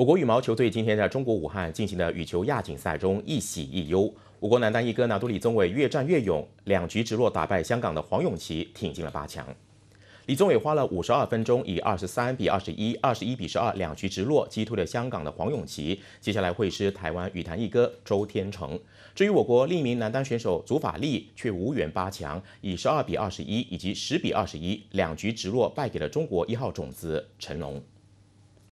我国羽毛球队今天在中国武汉进行的羽球亚锦赛中一喜一忧。我国男单一哥拿督李宗伟越战越勇，两局直落打败香港的黄永琪，挺进了八强。李宗伟花了五十二分钟，以二十三比二十一、二十一比十二两局直落击退了香港的黄永琪。接下来会师台湾羽坛一哥周天成。至于我国另一名男单选手祖法力，却无缘八强，以十二比二十一以及十比二十一两局直落败给了中国一号种子陈龙。